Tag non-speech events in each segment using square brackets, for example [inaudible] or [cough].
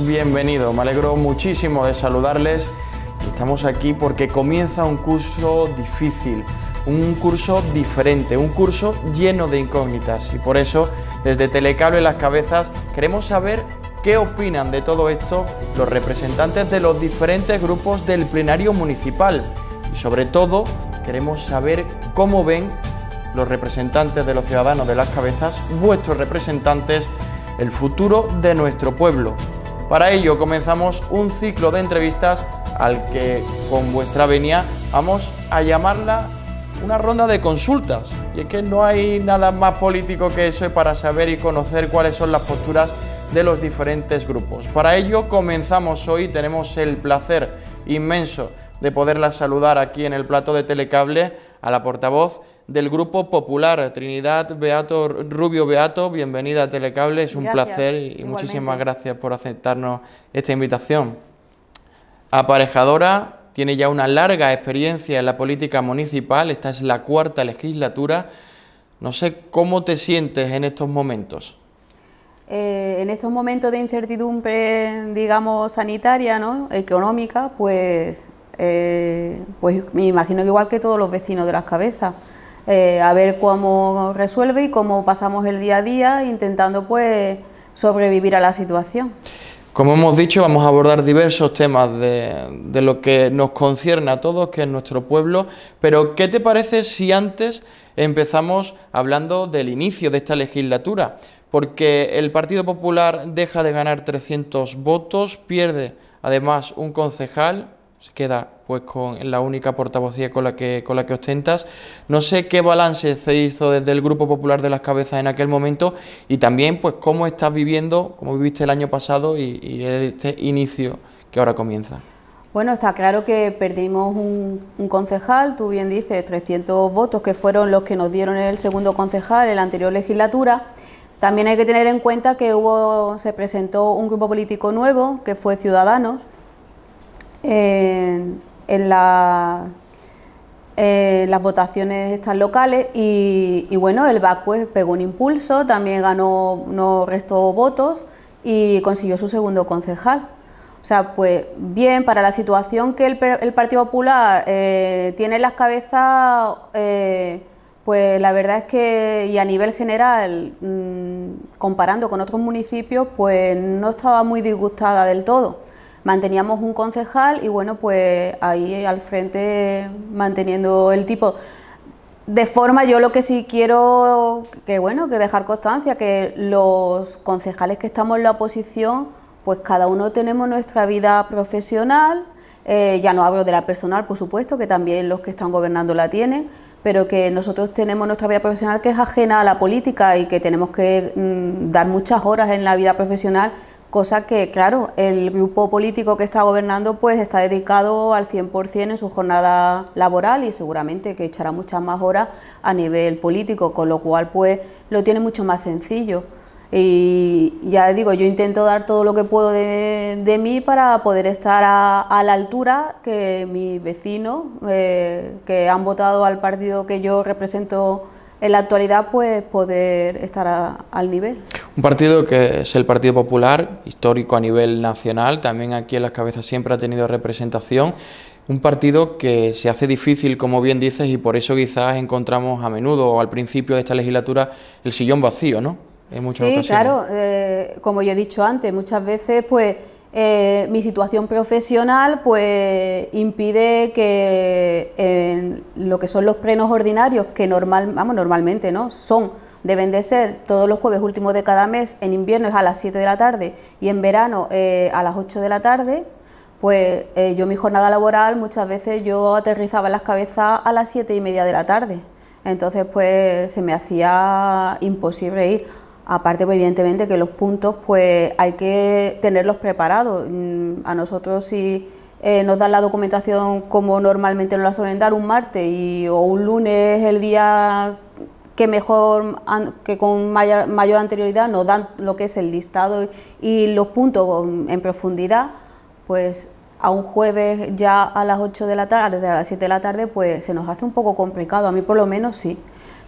bienvenidos. Me alegro muchísimo de saludarles. Estamos aquí porque comienza un curso difícil, un curso diferente, un curso lleno de incógnitas. Y por eso, desde Telecable Las Cabezas, queremos saber qué opinan de todo esto los representantes de los diferentes grupos del plenario municipal. Y sobre todo, queremos saber cómo ven los representantes de los ciudadanos de las cabezas, vuestros representantes, el futuro de nuestro pueblo. Para ello comenzamos un ciclo de entrevistas al que con vuestra venia vamos a llamarla una ronda de consultas. Y es que no hay nada más político que eso para saber y conocer cuáles son las posturas de los diferentes grupos. Para ello comenzamos hoy, tenemos el placer inmenso de poderla saludar aquí en el plato de Telecable a la portavoz del Grupo Popular. Trinidad Beato Rubio Beato, bienvenida a Telecable, es un placer y muchísimas gracias por aceptarnos esta invitación. Aparejadora, tiene ya una larga experiencia en la política municipal, esta es la cuarta legislatura. No sé cómo te sientes en estos momentos. Eh, en estos momentos de incertidumbre, digamos, sanitaria, ¿no? económica, pues, eh, pues me imagino que igual que todos los vecinos de las cabezas. Eh, a ver cómo resuelve y cómo pasamos el día a día intentando pues sobrevivir a la situación. Como hemos dicho, vamos a abordar diversos temas de, de, lo que nos concierne a todos, que es nuestro pueblo, pero ¿qué te parece si antes empezamos hablando del inicio de esta legislatura? Porque el Partido Popular deja de ganar 300 votos, pierde además un concejal, se queda pues con la única portavocía con la que con la que ostentas. No sé qué balance se hizo desde el Grupo Popular de las Cabezas en aquel momento y también pues cómo estás viviendo, cómo viviste el año pasado y, este inicio que ahora comienza. Bueno, está claro que perdimos un, un, concejal, tú bien dices, 300 votos que fueron los que nos dieron el segundo concejal en la anterior legislatura. También hay que tener en cuenta que hubo, se presentó un grupo político nuevo que fue Ciudadanos en, eh, las votaciones estas locales y, bueno, el BAC pues pegó un impulso, también ganó, unos restos votos y consiguió su segundo concejal. O sea, pues bien, para la situación que el, Partido Popular eh, tiene en las cabezas, eh, pues la verdad es que, y a nivel general, mm, comparando con otros municipios, pues no estaba muy disgustada del todo. Manteníamos un concejal y bueno, pues ahí al frente manteniendo el tipo. De forma, yo lo que sí quiero, que bueno, que dejar constancia, que los concejales que estamos en la oposición, pues cada uno tenemos nuestra vida profesional, eh, ya no hablo de la personal, por supuesto, que también los que están gobernando la tienen, pero que nosotros tenemos nuestra vida profesional que es ajena a la política y que tenemos que mm, dar muchas horas en la vida profesional cosa que, claro, el grupo político que está gobernando pues está dedicado al 100% en su jornada laboral y seguramente que echará muchas más horas a nivel político, con lo cual pues lo tiene mucho más sencillo. Y ya digo, yo intento dar todo lo que puedo de, mí para poder estar a, la altura que mis vecinos, eh, que han votado al partido que yo represento en la actualidad pues poder estar al nivel. Un partido que es el Partido Popular, histórico a nivel nacional, también aquí en las cabezas siempre ha tenido representación. Un partido que se hace difícil, como bien dices, y por eso quizás encontramos a menudo o al principio de esta legislatura el sillón vacío, ¿no? sí, claro, eh, como yo he dicho antes, muchas veces pues eh, mi situación profesional pues impide que en lo que son los plenos ordinarios, que normal, vamos, normalmente ¿no? son, deben de ser todos los jueves últimos de cada mes, en invierno es a las 7 de la tarde y en verano eh, a las 8 de la tarde, pues eh, yo mi jornada laboral muchas veces yo aterrizaba en las cabezas a las 7 y media de la tarde. Entonces pues se me hacía imposible ir. Aparte, pues, evidentemente, que los puntos pues hay que tenerlos preparados. Mm, a nosotros si eh, nos dan la documentación como normalmente nos la suelen dar un martes y, o un lunes el día que mejor, que con mayor, anterioridad nos dan lo que es el listado y los puntos mm, en profundidad, pues a un jueves ya a las 8 de la tarde, desde las 7 de la tarde, pues se nos hace un poco complicado, a mí por lo menos sí.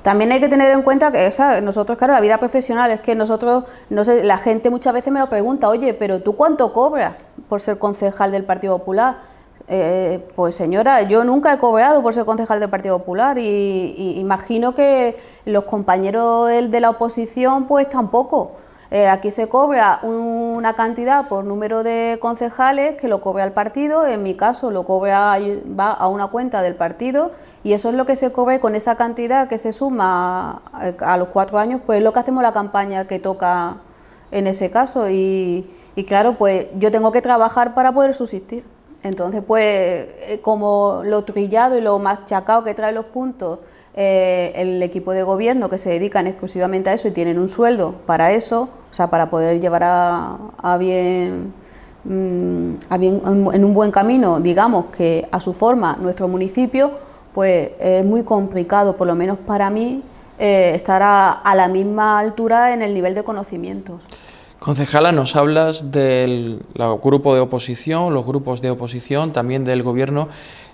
También hay que tener en cuenta que nosotros, claro, la vida profesional es que nosotros, no sé, la gente muchas veces me lo pregunta, oye, pero ¿tú cuánto cobras por ser concejal del Partido Popular? Eh, pues señora, yo nunca he cobrado por ser concejal del Partido Popular y, y imagino que los compañeros de la oposición pues tampoco. Eh, aquí se cobra una cantidad por número de concejales que lo cobra el partido, en mi caso lo cobra va a una cuenta del partido y eso es lo que se cobra con esa cantidad que se suma eh, a, los cuatro años, pues lo que hacemos la campaña que toca en ese caso y, claro, pues yo tengo que trabajar para poder subsistir. Entonces, pues eh, como lo trillado y lo machacado que trae los puntos, el equipo de gobierno que se dedican exclusivamente a eso y tienen un sueldo para eso, o sea, para poder llevar a, bien, mm, en un buen camino, digamos que a su forma, nuestro municipio, pues es muy complicado, por lo menos para mí, eh, estar a, la misma altura en el nivel de conocimientos. Concejala, nos hablas del grupo de oposición, los grupos de oposición, también del gobierno.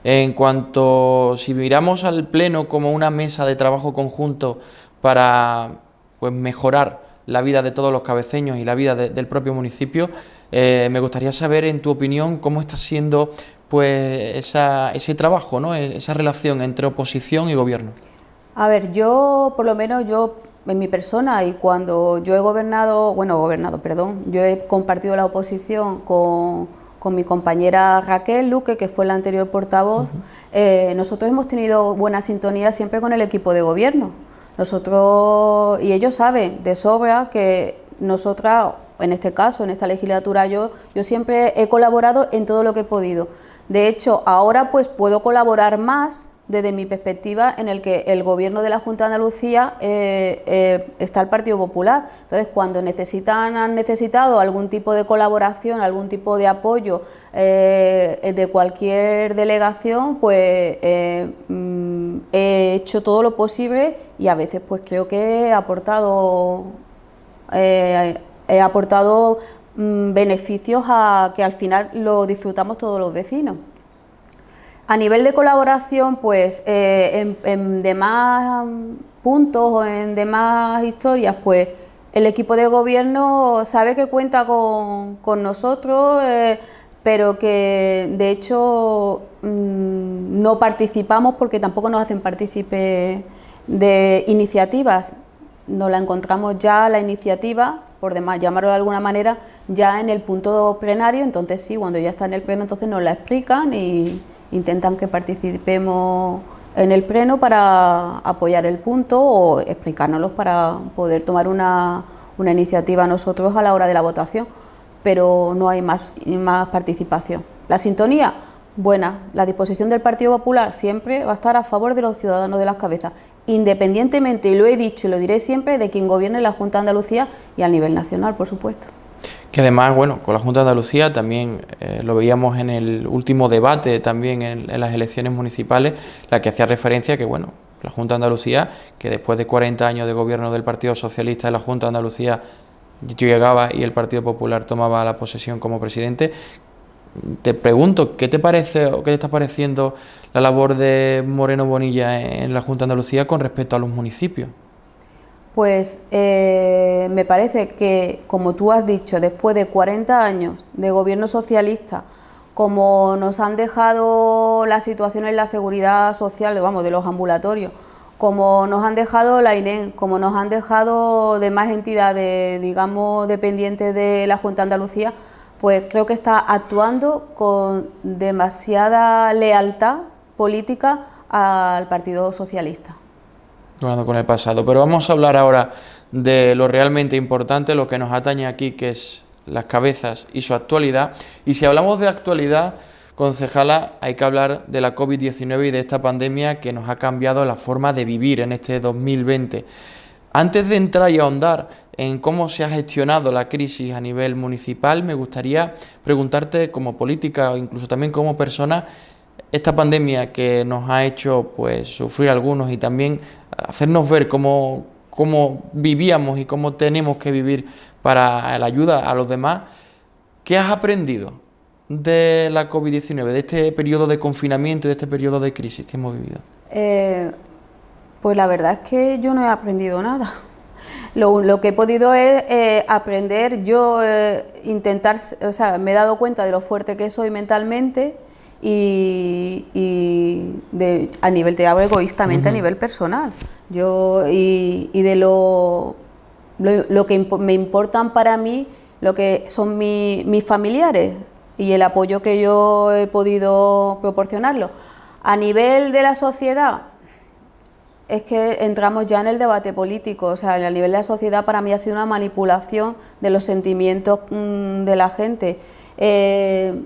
En cuanto, si miramos al Pleno como una mesa de trabajo conjunto para pues, mejorar la vida de todos los cabeceños y la vida del propio municipio. Eh, me gustaría saber, en tu opinión, cómo está siendo pues ese trabajo, ¿no? E-, esa relación entre oposición y gobierno. A ver, yo, por lo menos, yo en mi persona y cuando yo he gobernado, bueno, gobernado, perdón, yo he compartido la oposición con, con mi compañera Raquel Luque, que fue la anterior portavoz, eh, nosotros hemos tenido buena sintonía siempre con el equipo de gobierno. Nosotros, y ellos saben de sobra que nosotras, en este caso, en esta legislatura, yo, yo siempre he colaborado en todo lo que he podido. De hecho, ahora pues puedo colaborar más desde mi perspectiva en el que el gobierno de la Junta de Andalucía eh, eh, está el Partido Popular. Entonces, cuando necesitan, han necesitado algún tipo de colaboración, algún tipo de apoyo eh, de cualquier delegación, pues mm, he hecho todo lo posible y a veces pues creo que he aportado, he aportado mm, beneficios a que al final lo disfrutamos todos los vecinos. A nivel de colaboración, pues eh, en, demás puntos o en demás historias, pues el equipo de gobierno sabe que cuenta con, nosotros, eh, pero que de hecho mm, no participamos porque tampoco nos hacen partícipe de iniciativas. Nos la encontramos ya la iniciativa, por demás, llamarlo de alguna manera, ya en el punto plenario, entonces sí, cuando ya está en el pleno, entonces nos la explican y intentan que participemos en el pleno para apoyar el punto o explicárnoslo para poder tomar una, iniciativa nosotros a la hora de la votación, pero no hay más, más participación. La sintonía, buena. La disposición del Partido Popular siempre va a estar a favor de los ciudadanos de las cabezas, independientemente, y lo he dicho y lo diré siempre, de quien gobierne la Junta de Andalucía y a nivel nacional, por supuesto que además, bueno, con la Junta de Andalucía también eh, lo veíamos en el último debate también en, las elecciones municipales, la que hacía referencia que, bueno, la Junta de Andalucía, que después de 40 años de gobierno del Partido Socialista en la Junta de Andalucía yo llegaba y el Partido Popular tomaba la posesión como presidente, te pregunto, ¿qué te parece o qué te está pareciendo la labor de Moreno Bonilla en la Junta de Andalucía con respecto a los municipios? Pues eh, me parece que, como tú has dicho, después de 40 años de gobierno socialista, como nos han dejado la situación en la seguridad social, vamos, de los ambulatorios, como nos han dejado la INEM, como nos han dejado demás entidades, digamos, dependientes de la Junta de Andalucía, pues creo que está actuando con demasiada lealtad política al Partido Socialista con el pasado. Pero vamos a hablar ahora de lo realmente importante, lo que nos atañe aquí, que es las cabezas y su actualidad. Y si hablamos de actualidad, concejala, hay que hablar de la COVID-19 y de esta pandemia que nos ha cambiado la forma de vivir en este 2020. Antes de entrar y ahondar en cómo se ha gestionado la crisis a nivel municipal, me gustaría preguntarte como política o incluso también como persona, esta pandemia que nos ha hecho pues sufrir algunos y también hacernos ver cómo, vivíamos y cómo tenemos que vivir para la ayuda a los demás, ¿qué has aprendido de la COVID-19, de este periodo de confinamiento, de este periodo de crisis que hemos vivido? Eh, pues la verdad es que yo no he aprendido nada. Lo, lo, que he podido es eh, aprender, yo eh, intentar, o sea, me he dado cuenta de lo fuerte que soy mentalmente, y, a nivel, te hago egoístamente a nivel personal. Yo, y, de lo, lo, que me importan para mí, lo que son mis familiares y el apoyo que yo he podido proporcionarlo. A nivel de la sociedad, es que entramos ya en el debate político, o sea, a nivel de la sociedad para mí ha sido una manipulación de los sentimientos mm, de la gente. Eh,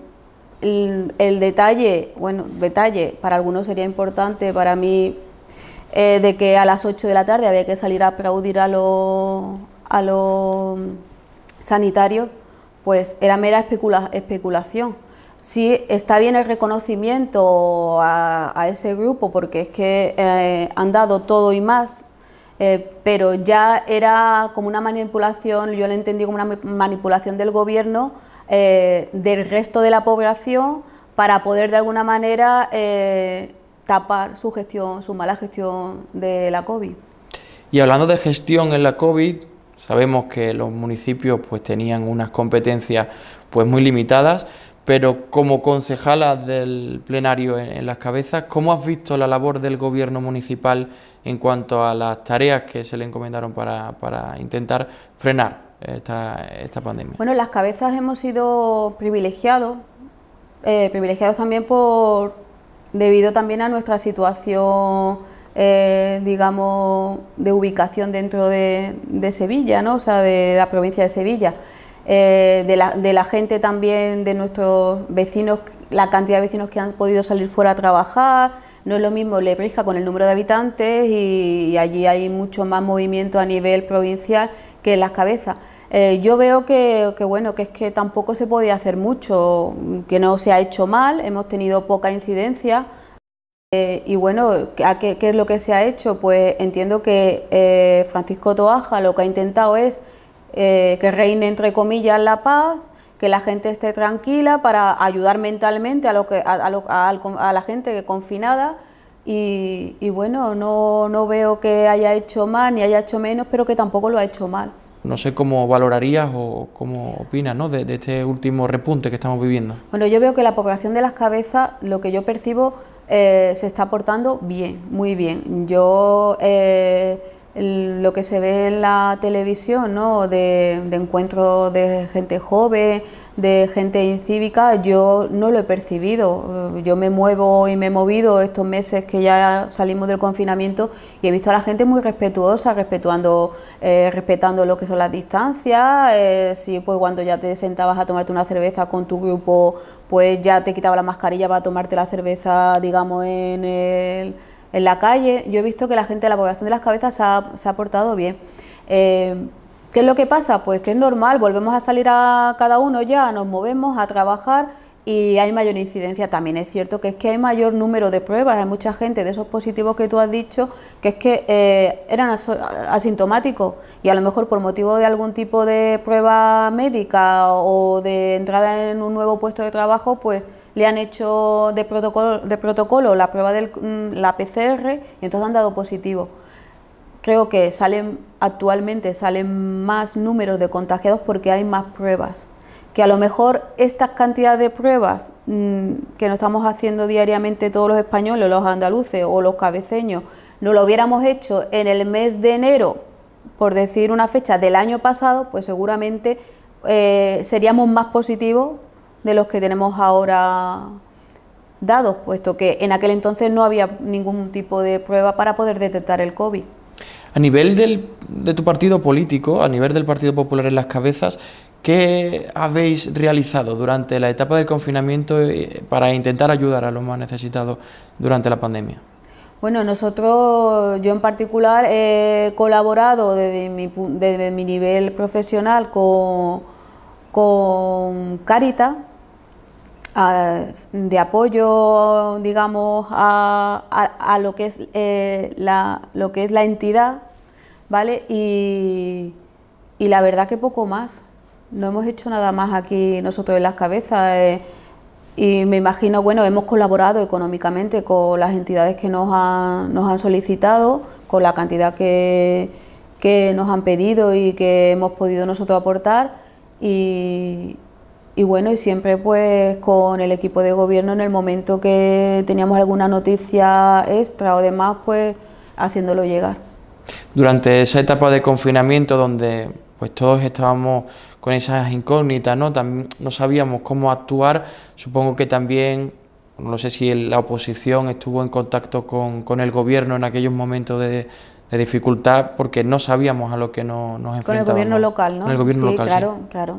el, detalle, bueno, detalle, para algunos sería importante, para mí, eh, de que a las 8 de la tarde había que salir a aplaudir a los mm, sanitarios, pues era mera especulación. Sí, está bien el reconocimiento a, ese grupo porque es que eh, han dado todo y más, eh, pero ya era como una manipulación, yo lo entendí como una manipulación del gobierno eh, del resto de la población para poder de alguna manera eh, tapar su gestión, su mala gestión de la COVID. Y hablando de gestión en la COVID, sabemos que los municipios pues tenían unas competencias pues muy limitadas, pero como concejala del plenario en, las cabezas, ¿cómo has visto la labor del gobierno municipal en cuanto a las tareas que se le encomendaron para intentar frenar esta, esta pandemia. Bueno, las cabezas hemos sido privilegiados, eh, privilegiados también por debido también a nuestra situación, eh, digamos, de ubicación dentro de, Sevilla, ¿no? o sea, de, la provincia de Sevilla. Eh, de, la, gente también, de nuestros vecinos, la cantidad de vecinos que han podido salir fuera a trabajar, no es lo mismo le Lebrija con el número de habitantes y allí hay mucho más movimiento a nivel provincial que las cabezas. Eh, yo veo que, bueno, que es que tampoco se podía hacer mucho, que no se ha hecho mal, hemos tenido poca incidencia. Eh, y bueno, qué, es lo que se ha hecho? Pues entiendo que eh, Francisco Toaja lo que ha intentado es que reine, entre comillas, la paz, que la gente esté tranquila para ayudar mentalmente a, lo que, a la gente que confinada y, bueno, no, veo que haya hecho más ni haya hecho menos, pero que tampoco lo ha hecho mal. No sé cómo valorarías o cómo opinas ¿no? de, este último repunte que estamos viviendo. Bueno, yo veo que la población de las cabezas, lo que yo percibo, eh, se está portando bien, muy bien. Yo eh, lo que se ve en la televisión, ¿no? de, encuentros de gente joven, de gente incívica, yo no lo he percibido. Eh, yo me muevo y me he movido estos meses que ya salimos del confinamiento y he visto a la gente muy respetuosa, respetando, eh, respetando lo que son las distancias. Eh, si pues cuando ya te sentabas a tomarte una cerveza con tu grupo, pues ya te quitaba la mascarilla para tomarte la cerveza, digamos, en el en la calle yo he visto que la gente, de la población de las cabezas se ha, portado bien. Eh, ¿Qué es lo que pasa? Pues que es normal, volvemos a salir a cada uno ya, nos movemos a trabajar y hay mayor incidencia. También es cierto que es que hay mayor número de pruebas, hay mucha gente de esos positivos que tú has dicho que es que eh, eran asintomáticos y a lo mejor por motivo de algún tipo de prueba médica o de entrada en un nuevo puesto de trabajo, pues le han hecho de protocolo, de protocolo la prueba de mm, la PCR y entonces han dado positivo. Creo que salen actualmente salen más números de contagiados porque hay más pruebas. Que a lo mejor estas cantidades de pruebas mm, que nos estamos haciendo diariamente todos los españoles, los andaluces o los cabeceños, no lo hubiéramos hecho en el mes de enero, por decir una fecha del año pasado, pues seguramente eh, seríamos más positivos de los que tenemos ahora dados, puesto que en aquel entonces no había ningún tipo de prueba para poder detectar el COVID. A nivel de tu partido político, a nivel del Partido Popular en las cabezas, ¿qué habéis realizado durante la etapa del confinamiento eh, para intentar ayudar a los más necesitados durante la pandemia? Bueno, nosotros, yo en particular, he colaborado desde mi, nivel profesional con, con Caritas, de apoyo, digamos, a, lo, que es, eh, la, lo que es la entidad, ¿vale? Y, la verdad que poco más. No hemos hecho nada más aquí nosotros en las cabezas. Eh, y me imagino, bueno, hemos colaborado económicamente con las entidades que nos han, nos han solicitado, con la cantidad que, que nos han pedido y que hemos podido nosotros aportar. Y, y bueno, y siempre pues con el equipo de gobierno en el momento que teníamos alguna noticia extra o demás, pues haciéndolo llegar. Durante esa etapa de confinamiento donde pues todos estábamos con esas incógnitas, ¿no? También no sabíamos cómo actuar, supongo que también no sé si la oposición estuvo en contacto con, con el gobierno en aquellos momentos de, dificultad porque no sabíamos a lo que nos, nos enfrentábamos. Con el gobierno local, ¿no? sí, claro, claro.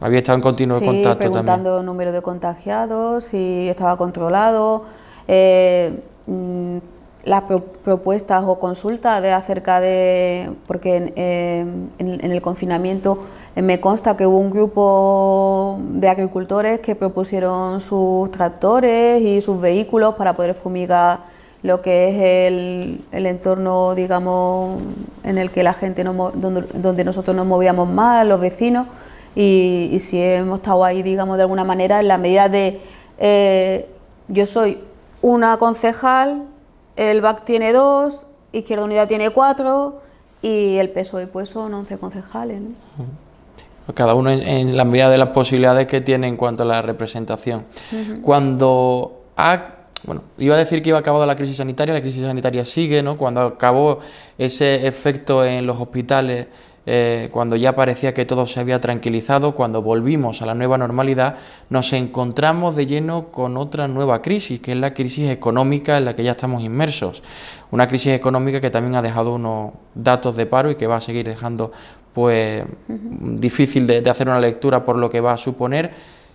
Había estado en continuo sí, contacto preguntando el número de contagiados, si estaba controlado, eh, mm, las propuestas o consultas de acerca de, porque en, eh, el confinamiento eh, me consta que hubo un grupo de agricultores que propusieron sus tractores y sus vehículos para poder fumigar lo que es el, entorno, digamos, en el que la gente, no, donde, donde nosotros nos movíamos más, los vecinos y, si hemos estado ahí, digamos, de alguna manera, en la medida de eh, yo soy una concejal, el BAC tiene dos, Izquierda Unida tiene cuatro y el PSOE pues son 11 concejales. Cada uno en, la medida de las posibilidades que tiene en cuanto a la representación. Cuando ha bueno, iba a decir que iba acabado la crisis sanitaria, la crisis sanitaria sigue, ¿no? Cuando acabó ese efecto en los hospitales eh, cuando ya parecía que todo se había tranquilizado, cuando volvimos a la nueva normalidad, nos encontramos de lleno con otra nueva crisis, que es la crisis económica en la que ya estamos inmersos. Una crisis económica que también ha dejado unos datos de paro y que va a seguir dejando pues difícil de, de hacer una lectura por lo que va a suponer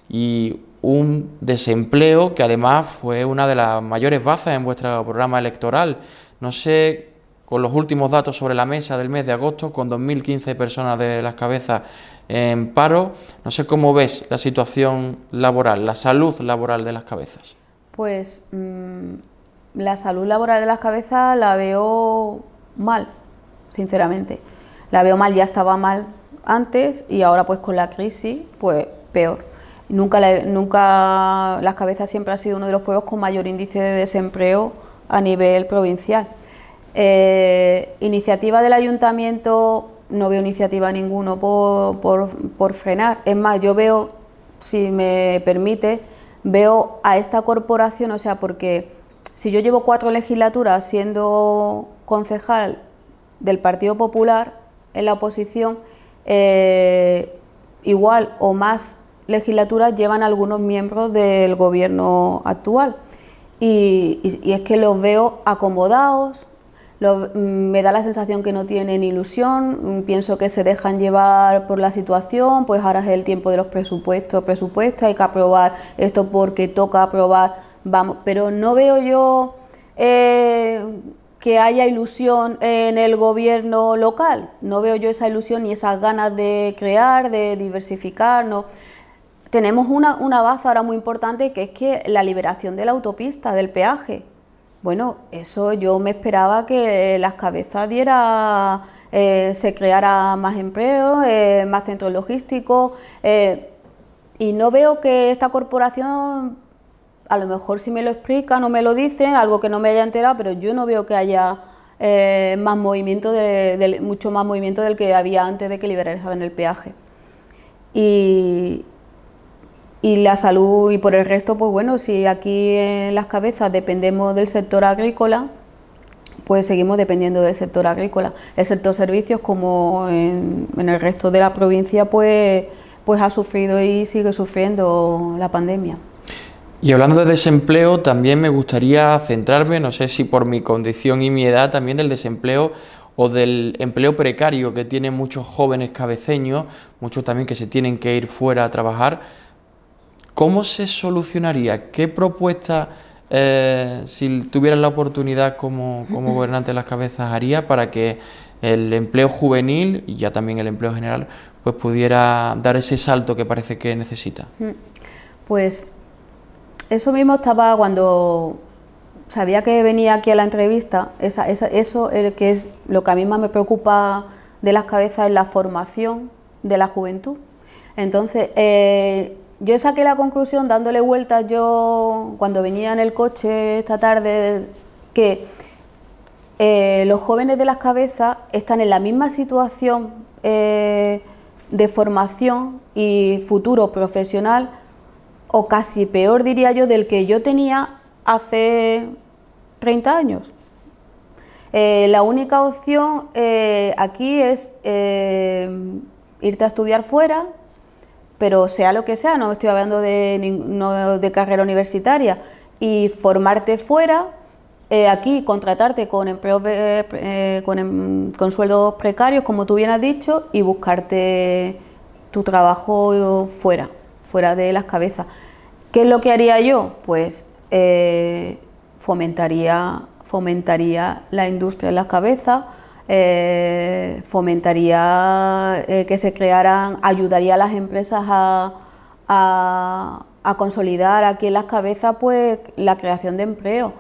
y un desempleo que además fue una de las mayores bazas en vuestro programa electoral. No sé con los últimos datos sobre la mesa del mes de agosto, con 2.015 personas de las cabezas en paro. No sé cómo ves la situación laboral, la salud laboral de las cabezas. Pues mm, la salud laboral de las cabezas la veo mal, sinceramente. La veo mal, ya estaba mal antes y ahora pues con la crisis, pues peor. Nunca, la, nunca las cabezas siempre ha sido uno de los pueblos con mayor índice de desempleo a nivel provincial. Eh, iniciativa del ayuntamiento, no veo iniciativa ninguno por, frenar. Es más, yo veo, si me permite, veo a esta corporación, o sea, porque si yo llevo cuatro legislaturas siendo concejal del Partido Popular en la oposición, eh, igual o más legislaturas llevan algunos miembros del gobierno actual. y es que los veo acomodados, Mm, me da la sensación que no tienen ilusión, mm, pienso que se dejan llevar por la situación, pues ahora es el tiempo de los presupuestos, presupuestos, hay que aprobar esto porque toca aprobar, vamos, pero no veo yo eh, que haya ilusión en el gobierno local, no veo yo esa ilusión ni esas ganas de crear, de diversificar, tenemos una, una ahora muy importante que es que la liberación de la autopista, del peaje. Bueno, eso yo me esperaba que las cabezas diera, eh, se creara más empleo, eh, más centros logísticos, eh, y no veo que esta corporación, a lo mejor si me lo explican o me lo dicen, algo que no me haya enterado, pero yo no veo que haya más movimiento, de, mucho más movimiento del que había antes de que liberalizaran el peaje. Y, y la salud y por el resto, pues bueno, si aquí en las cabezas dependemos del sector agrícola, pues seguimos dependiendo del sector agrícola. El sector servicios, como en, el resto de la provincia, pues, pues ha sufrido y sigue sufriendo la pandemia. Y hablando de desempleo, también me gustaría centrarme, no sé si por mi condición y mi edad, también del desempleo o del empleo precario que tienen muchos jóvenes cabeceños, muchos también que se tienen que ir fuera a trabajar. ¿Cómo se solucionaría? ¿Qué propuesta, eh, si tuvieras la oportunidad como, gobernante de las cabezas, haría para que el empleo juvenil y ya también el empleo general pues pudiera dar ese salto que parece que necesita? Mm. Pues eso mismo estaba cuando sabía que venía aquí a la entrevista, eso que es lo que a mí más me preocupa de las cabezas es la formación de la juventud. Entonces, eh, yo saqué la conclusión dándole vueltas yo cuando venía en el coche esta tarde que eh, los jóvenes de las cabezas están en la misma situación eh, de formación y futuro profesional o casi peor diría yo del que yo tenía hace 30 años. Eh, la única opción aquí es irte a estudiar fuera, pero sea lo que sea, no estoy hablando de, carrera universitaria, y formarte fuera, eh, aquí contratarte con eh, em, con, sueldos precarios, como tú bien has dicho, y buscarte tu trabajo fuera, fuera de las cabezas. ¿Qué es lo que haría yo? Pues eh, fomentaría, fomentaría la industria en las cabezas eh, fomentaría eh, que se crearan, ayudaría a las empresas a, consolidar aquí en las cabezas pues, la creación de empleo.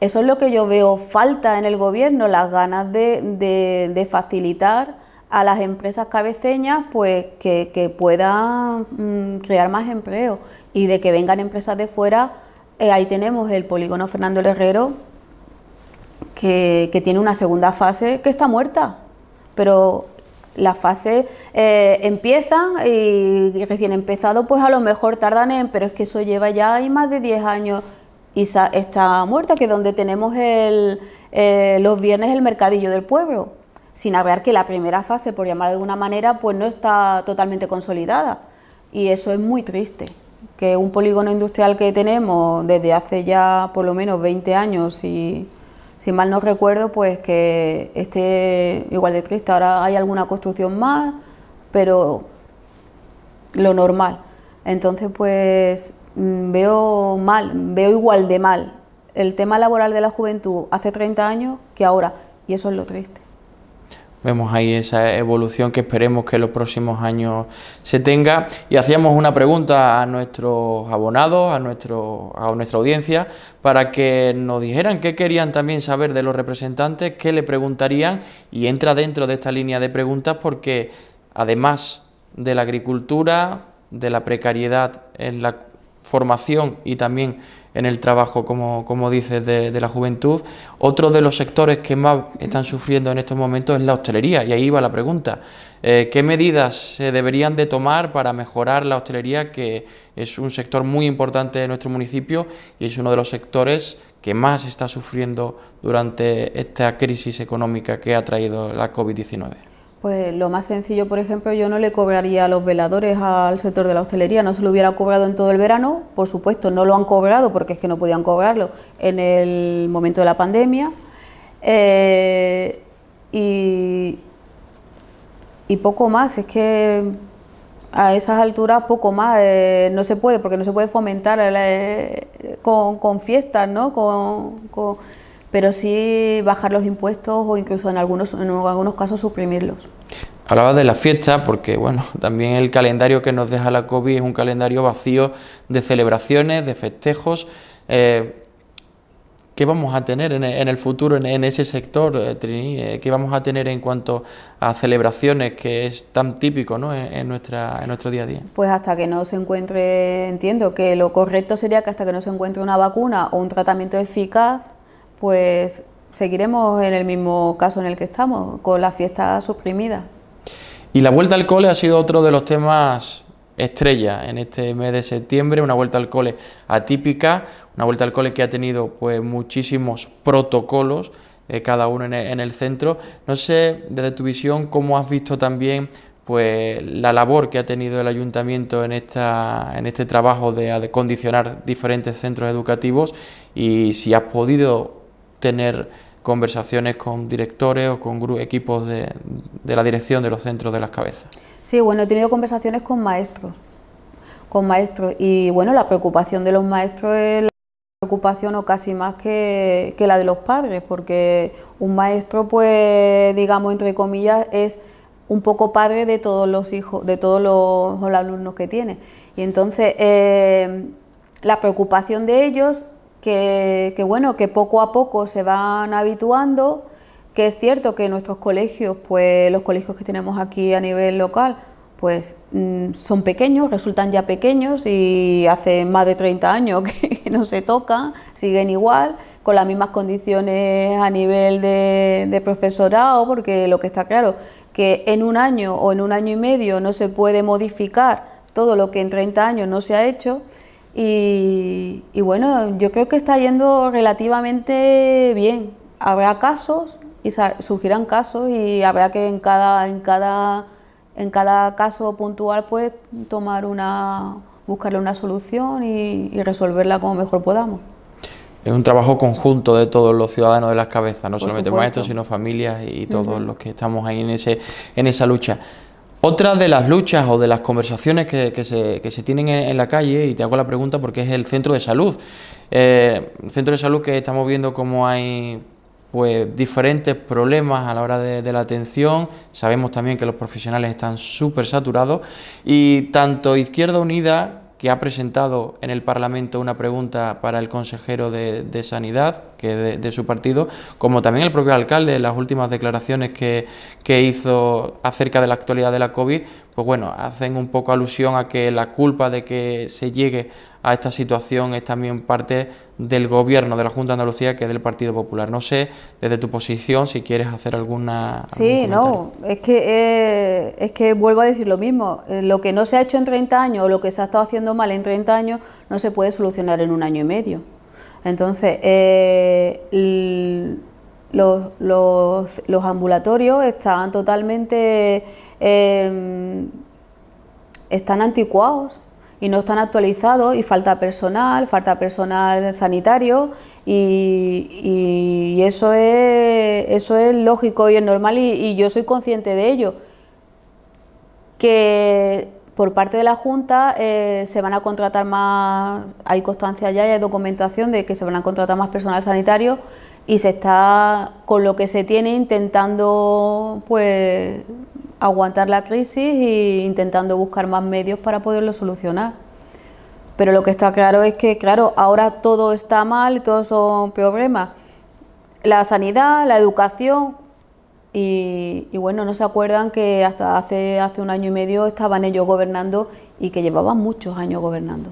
Eso es lo que yo veo falta en el gobierno, las ganas de, facilitar a las empresas cabeceñas pues que, puedan mm, crear más empleo y de que vengan empresas de fuera. Eh, ahí tenemos el polígono Fernando Herrero, que, tiene una segunda fase que está muerta, pero la fase empieza eh, empiezan y, recién empezado, pues a lo mejor tardan en, pero es que eso lleva ya más de 10 años y está muerta, que donde tenemos el, eh, los viernes el mercadillo del pueblo, sin hablar que la primera fase, por llamar de alguna manera, pues no está totalmente consolidada. Y eso es muy triste, que un polígono industrial que tenemos desde hace ya por lo menos 20 años y si mal no recuerdo, pues que esté igual de triste. Ahora hay alguna construcción más, pero lo normal. Entonces, pues mm, veo mal, veo igual de mal el tema laboral de la juventud hace 30 años que ahora, y eso es lo triste. Vemos ahí esa evolución que esperemos que en los próximos años se tenga. Y hacíamos una pregunta a nuestros abonados, a, nuestro, a nuestra audiencia, para que nos dijeran qué querían también saber de los representantes, qué le preguntarían. Y entra dentro de esta línea de preguntas porque además de la agricultura, de la precariedad en la formación y también en el trabajo, como, dices, de, la juventud. Otro de los sectores que más están sufriendo en estos momentos es la hostelería, y ahí va la pregunta. Eh, ¿Qué medidas se deberían de tomar para mejorar la hostelería, que es un sector muy importante de nuestro municipio y es uno de los sectores que más está sufriendo durante esta crisis económica que ha traído la COVID-19? Pues lo más sencillo, por ejemplo, yo no le cobraría a los veladores al sector de la hostelería, no se lo hubiera cobrado en todo el verano, por supuesto, no lo han cobrado porque es que no podían cobrarlo en el momento de la pandemia. Eh, y, poco más, es que a esas alturas poco más, eh, no se puede, porque no se puede fomentar eh, con, fiestas, ¿no? con, pero sí bajar los impuestos o incluso en algunos, en algunos casos suprimirlos. Hablabas de la fiesta, porque, bueno, [laughs] también el calendario que nos deja la COVID es un calendario vacío de celebraciones, de festejos. Eh, ¿Qué vamos a tener en, e, el futuro en, ese sector, eh, Trini? Eh, ¿Qué vamos a tener en cuanto a celebraciones que es tan típico ¿no? en, nuestra, en nuestro día a día? Pues hasta que no se encuentre, entiendo que lo correcto sería que hasta que no se encuentre una vacuna o un tratamiento eficaz, pues seguiremos en el mismo caso en el que estamos, con la fiesta suprimida. Y la vuelta al cole ha sido otro de los temas estrella en este mes de septiembre, una vuelta al cole atípica, una vuelta al cole que ha tenido pues muchísimos protocolos, eh, cada uno en el, centro. No sé, desde tu visión, cómo has visto también pues la labor que ha tenido el ayuntamiento en, esta, en este trabajo de condicionar diferentes centros educativos y si has podido tener conversaciones con directores o con equipos de, la dirección de los centros de las cabezas. Sí, bueno, he tenido conversaciones con maestros, con maestros y bueno, la preocupación de los maestros es la preocupación o casi más que, la de los padres, porque un maestro, pues digamos entre comillas, es un poco padre de todos los hijos, de todos los, alumnos que tiene. Y entonces eh, la preocupación de ellos que, bueno, que poco a poco se van habituando, que es cierto que nuestros colegios, pues los colegios que tenemos aquí a nivel local, pues mm, son pequeños, resultan ya pequeños y hace más de 30 años [laughs] que, no se tocan, siguen igual, con las mismas condiciones a nivel de, de, profesorado, porque lo que está claro, que en un año o en un año y medio no se puede modificar todo lo que en 30 años no se ha hecho, y, bueno, yo creo que está yendo relativamente bien. Habrá casos y surgirán casos y habrá que en cada, en cada, en cada caso puntual pues tomar una, buscarle una solución y, resolverla como mejor podamos. Es un trabajo conjunto de todos los ciudadanos de las cabezas, no solamente maestros, sino familias y todos los que estamos ahí en, ese, en esa lucha. Otra de las luchas o de las conversaciones que, se, tienen en, la calle, y te hago la pregunta porque es el centro de salud. Eh, centro de salud que estamos viendo cómo hay pues diferentes problemas a la hora de, la atención. Sabemos también que los profesionales están súper saturados y tanto Izquierda Unida que ha presentado en el Parlamento una pregunta para el consejero de, Sanidad, que de, su partido, como también el propio alcalde en las últimas declaraciones que hizo acerca de la actualidad de la COVID, pues bueno, hacen un poco alusión a que la culpa de que se llegue a esta situación es también parte del gobierno de la Junta de Andalucía que es del Partido Popular. No sé, desde tu posición, si quieres hacer alguna... Sí, no, es que, eh, es que vuelvo a decir lo mismo. Eh, lo que no se ha hecho en 30 años o lo que se ha estado haciendo mal en 30 años no se puede solucionar en un año y medio. Entonces, eh, los, los ambulatorios están totalmente... Em, están anticuados y no están actualizados y falta personal, falta personal sanitario y, eso, es, eso es lógico y es normal y, yo soy consciente de ello. Que por parte de la Junta eh, se van a contratar más, hay constancia ya y hay documentación de que se van a contratar más personal sanitario y se está con lo que se tiene intentando pues aguantar la crisis e intentando buscar más medios para poderlo solucionar. Pero lo que está claro es que, claro, ahora todo está mal y todos son problemas. La sanidad, la educación, y, bueno, no se acuerdan que hasta hace, hace un año y medio estaban ellos gobernando y que llevaban muchos años gobernando.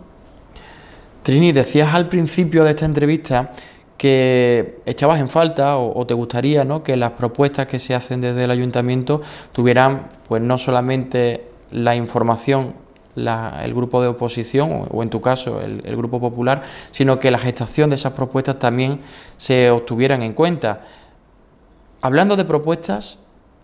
Trini, decías al principio de esta entrevista que echabas en falta o, te gustaría ¿no? que las propuestas que se hacen desde el ayuntamiento tuvieran pues no solamente la información la, el grupo de oposición o, en tu caso el, grupo popular, sino que la gestación de esas propuestas también se obtuvieran en cuenta. Hablando de propuestas,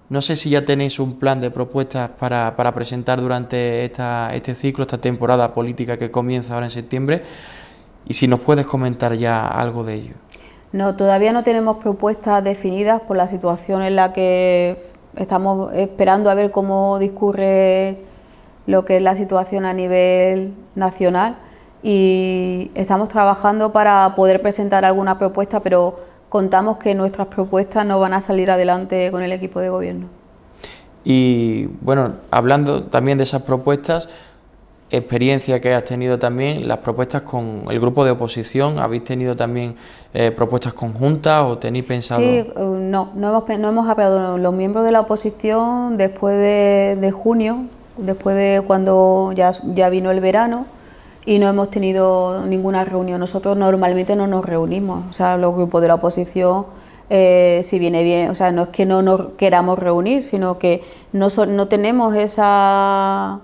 no sé si ya tenéis un plan de propuestas para, para presentar durante esta, este ciclo, esta temporada política que comienza ahora en septiembre, y si nos puedes comentar ya algo de ello. No, todavía no tenemos propuestas definidas por la situación en la que estamos esperando a ver cómo discurre lo que es la situación a nivel nacional y estamos trabajando para poder presentar alguna propuesta, pero contamos que nuestras propuestas no van a salir adelante con el equipo de gobierno. Y bueno, hablando también de esas propuestas, experiencia que has tenido también, las propuestas con el grupo de oposición, ¿habéis tenido también eh, propuestas conjuntas o tenéis pensado...? Sí, eh, no, no hemos, no hemos hablado Los miembros de la oposición después de, junio, después de cuando ya, ya vino el verano, y no hemos tenido ninguna reunión. Nosotros normalmente no nos reunimos, o sea, los grupos de la oposición... Eh, si viene bien, o sea, no es que no nos queramos reunir, sino que no, no tenemos esa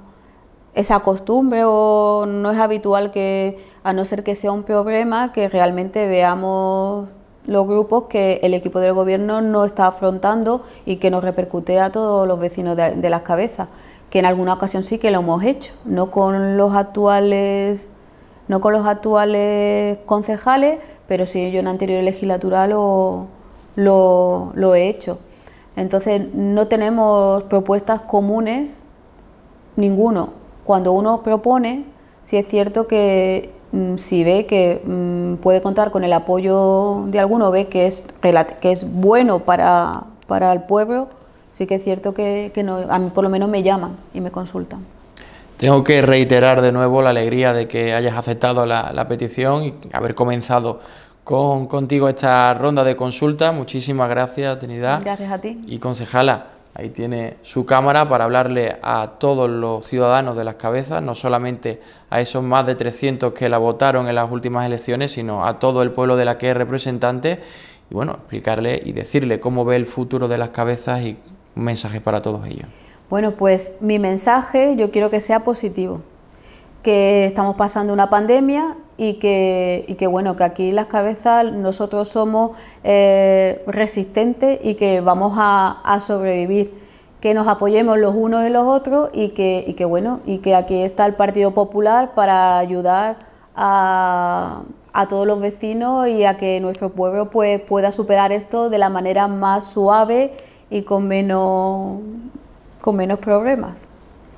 esa costumbre o no es habitual que, a no ser que sea un problema, que realmente veamos los grupos que el equipo del gobierno no está afrontando y que nos repercute a todos los vecinos de, las cabezas, que en alguna ocasión sí que lo hemos hecho, no con los actuales, no con los actuales concejales, pero sí yo en anterior legislatura lo he hecho. Entonces no tenemos propuestas comunes ninguno cuando uno propone, si es cierto que mm, si ve que mm, puede contar con el apoyo de alguno, ve que es, que es bueno para, el pueblo, sí que es cierto que, no, a mí por lo menos me llaman y me consultan. Tengo que reiterar de nuevo la alegría de que hayas aceptado la, petición y haber comenzado con, contigo esta ronda de consulta. Muchísimas gracias, Trinidad. Gracias a ti. Y concejala, Ahí tiene su cámara para hablarle a todos los ciudadanos de las cabezas, no solamente a esos más de 300 que la votaron en las últimas elecciones, sino a todo el pueblo de la que es representante. Y bueno, explicarle y decirle cómo ve el futuro de las cabezas y un mensaje para todos ellos. Bueno, pues mi mensaje yo quiero que sea positivo, que estamos pasando una pandemia y que, y que bueno, que aquí las cabezas nosotros somos eh, resistentes y que vamos a, a, sobrevivir, que nos apoyemos los unos y los otros y que, y bueno, y que aquí está el Partido Popular para ayudar a, todos los vecinos y a que nuestro pueblo pues, pueda superar esto de la manera más suave y con menos, con menos problemas.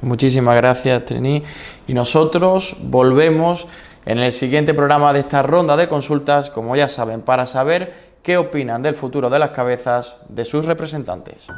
Muchísimas gracias, Trini. Y nosotros volvemos en el siguiente programa de esta ronda de consultas, como ya saben, para saber qué opinan del futuro de las cabezas de sus representantes.